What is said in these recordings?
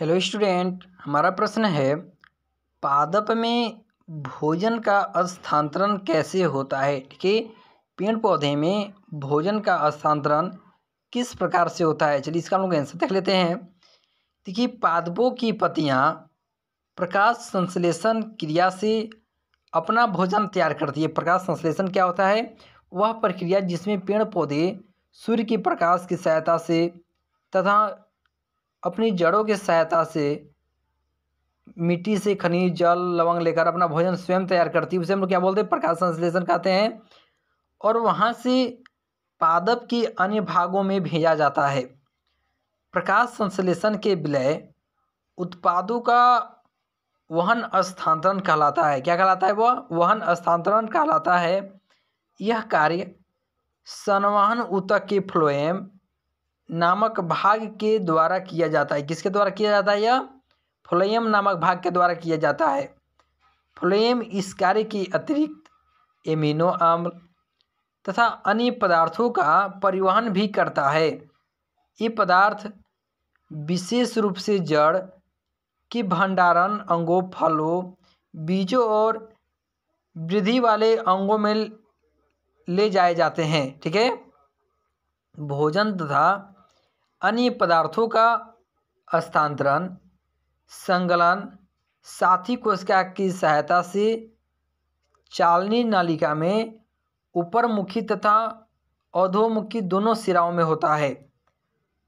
hello student हमारा प्रश्न है पादप में भोजन का स्थानांतरण कैसे होता है ठीक है पेड़ पौधे में भोजन का स्थानांतरण किस प्रकार से होता है चलिए इसका हम लोग आंसर देख लेते हैं देखिए पादपों की पत्तियाँ प्रकाश संश्लेषण क्रिया से अपना भोजन तैयार करती है प्रकाश संश्लेषण क्या होता है वह प्रक्रिया जिसमें पेड़ पौधे सूर्य के प्रकाश की सहायता से तथा अपनी जड़ों की सहायता से मिट्टी से खनिज जल लवंग लेकर अपना भोजन स्वयं तैयार करती है उसे हम लोग क्या बोलते हैं प्रकाश संश्लेषण कहते हैं और वहाँ से पादप के अन्य भागों में भेजा जाता है प्रकाश संश्लेषण के विलय उत्पादों का वहन स्थानांतरण कहलाता है क्या कहलाता है वह वहन स्थानांतरण कहलाता है यह कार्य संवहन ऊतक के फ्लोएम नामक भाग के द्वारा किया जाता है किसके द्वारा किया जाता है यह फ्लेम नामक भाग के द्वारा किया जाता है फ्लेम इस कार्य के अतिरिक्त एमिनो अम्ल तथा अन्य पदार्थों का परिवहन भी करता है ये पदार्थ विशेष रूप से जड़ के भंडारण अंगों फलों बीजों और वृद्धि वाले अंगों में ले जाए जाते हैं ठीक है भोजन तथा अन्य पदार्थों का स्थानांतरण संगलन साथी कोशिका की सहायता से चालनी नालिका में ऊपरमुखी तथा अधोमुखी दोनों सिराओं में होता है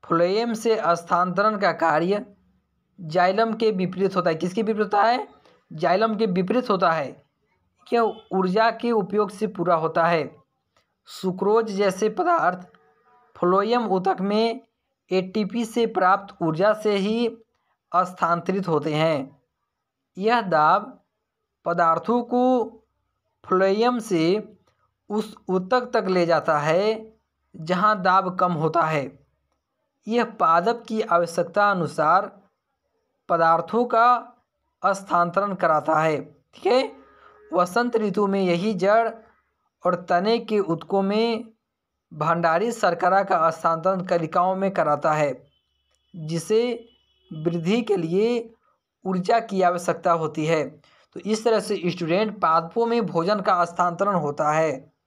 फ्लोएम से स्थानांतरण का कार्य जाइलम के विपरीत होता है किसके विपरीत होता है जाइलम के विपरीत होता है यह ऊर्जा के उपयोग से पूरा होता है सुक्रोज जैसे पदार्थ फ्लोएम ऊतक में एटीपी से प्राप्त ऊर्जा से ही स्थानांतरित होते हैं यह दाब पदार्थों को फ्लोयम से उस उत्तक तक ले जाता है जहाँ दाब कम होता है यह पादप की आवश्यकता अनुसार पदार्थों का स्थानांतरण कराता है ठीक है वसंत ऋतु में यही जड़ और तने के उत्कों में भंडारी सरकरा का स्थानांतरण कलिकाओं में कराता है जिसे वृद्धि के लिए ऊर्जा की आवश्यकता होती है तो इस तरह से स्टूडेंट पादपों में भोजन का स्थानांतरण होता है